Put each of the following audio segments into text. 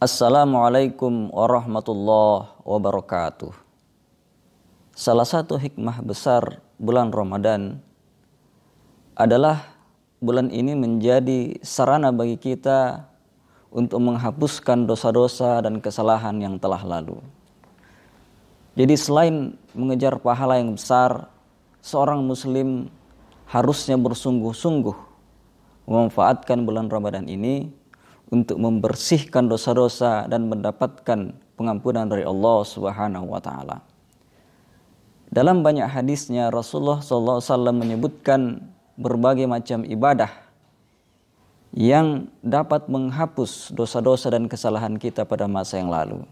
Assalamualaikum warahmatullahi wabarakatuh. Salah satu hikmah besar bulan Ramadan adalah bulan ini menjadi sarana bagi kita untuk menghapuskan dosa-dosa dan kesalahan yang telah lalu. Jadi selain mengejar pahala yang besar, seorang muslim harusnya bersungguh-sungguh memanfaatkan bulan Ramadan ini untuk membersihkan dosa-dosa dan mendapatkan pengampunan dari Allah Subhanahu wa taala. Dalam banyak hadisnya Rasulullah Alaihi Wasallam menyebutkan berbagai macam ibadah yang dapat menghapus dosa-dosa dan kesalahan kita pada masa yang lalu.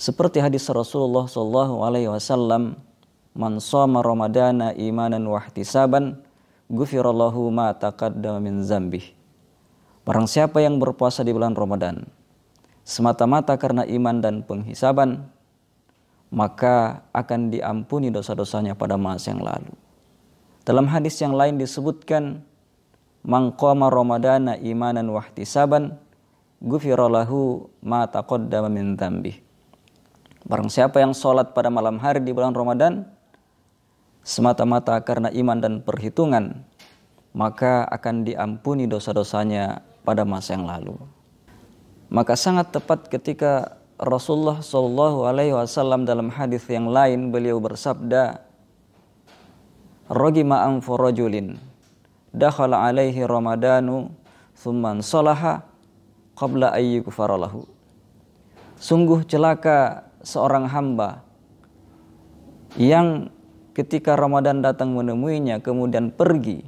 Seperti hadis Rasulullah Alaihi Wasallam, Man shoma Ramadana imanan wahtisaban, Saban, ma taqaddama min zambih. Barang siapa yang berpuasa di bulan Ramadan semata-mata karena iman dan penghisaban, maka akan diampuni dosa-dosanya pada masa yang lalu. Dalam hadis yang lain disebutkan, mangkoma Ramadana imanan wahtisaban, saban ma taqaddama min dhanbih." Barang siapa yang sholat pada malam hari di bulan Ramadan, semata-mata karena iman dan perhitungan, maka akan diampuni dosa-dosanya pada masa yang lalu. Maka sangat tepat ketika Rasulullah Shallallahu Alaihi Wasallam dalam hadis yang lain beliau bersabda, ma'am forojulin, dakhala alaihi Ramadanu, thumman solaha, qabla ayyukfaralahu." Sungguh celaka seorang hamba yang ketika Ramadan datang menemuinya kemudian pergi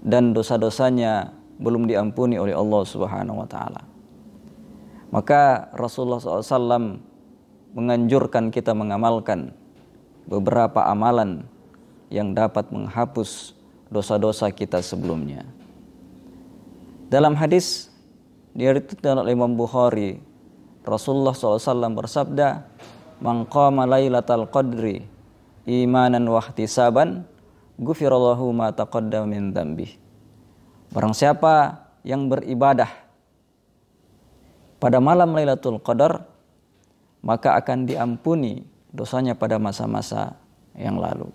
dan dosa-dosanya belum diampuni oleh Allah Subhanahu wa taala. Maka Rasulullah SAW menganjurkan kita mengamalkan beberapa amalan yang dapat menghapus dosa-dosa kita sebelumnya. Dalam hadis diriwayatkan oleh Imam Bukhari, Rasulullah SAW bersabda, "Man qama lailatal qadri imanan wa ihtisaban, ghufirallahu ma taqaddama min dzambih." Barang siapa yang beribadah pada malam Lailatul Qadar maka akan diampuni dosanya pada masa-masa yang lalu.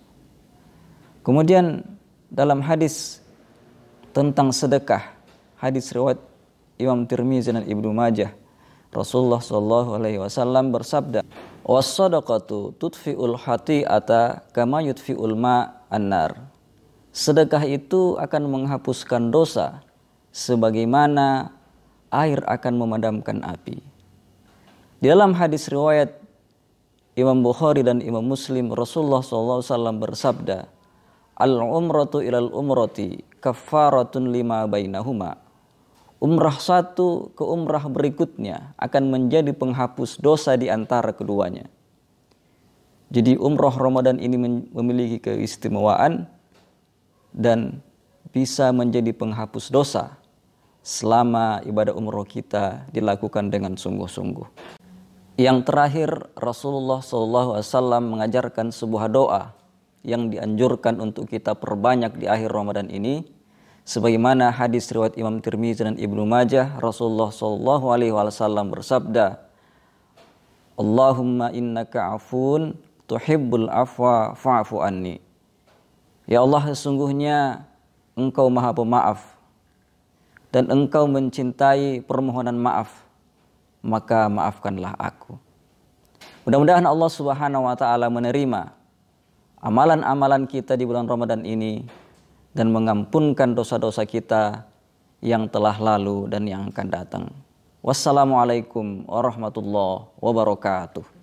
Kemudian dalam hadis tentang sedekah, hadis riwayat Imam Tirmizi dan Ibnu Majah, Rasulullah Shallallahu alaihi wasallam bersabda, "Was-shadaqatu tudfi'ul khati'ata kama yudfi'ul ma'an-nar." Sedekah itu akan menghapuskan dosa sebagaimana air akan memadamkan api. Di dalam hadis riwayat Imam Bukhari dan Imam Muslim Rasulullah SAW bersabda, Al-umratu ilal umrati kafaratun lima bainahuma. Umrah satu ke umrah berikutnya akan menjadi penghapus dosa di antara keduanya. Jadi umrah Ramadan ini memiliki keistimewaan dan bisa menjadi penghapus dosa selama ibadah umroh kita dilakukan dengan sungguh-sungguh. Yang terakhir Rasulullah SAW mengajarkan sebuah doa yang dianjurkan untuk kita perbanyak di akhir Ramadan ini sebagaimana hadis riwayat Imam Tirmizi dan Ibnu Majah Rasulullah sallallahu alaihi wasallam bersabda Allahumma innaka afun tuhibbul afwa fa'fu anni Ya Allah sesungguhnya engkau maha pemaaf dan engkau mencintai permohonan maaf maka maafkanlah aku. Mudah-mudahan Allah Subhanahu wa taala menerima amalan-amalan kita di bulan Ramadan ini dan mengampunkan dosa-dosa kita yang telah lalu dan yang akan datang. Wassalamualaikum warahmatullahi wabarakatuh.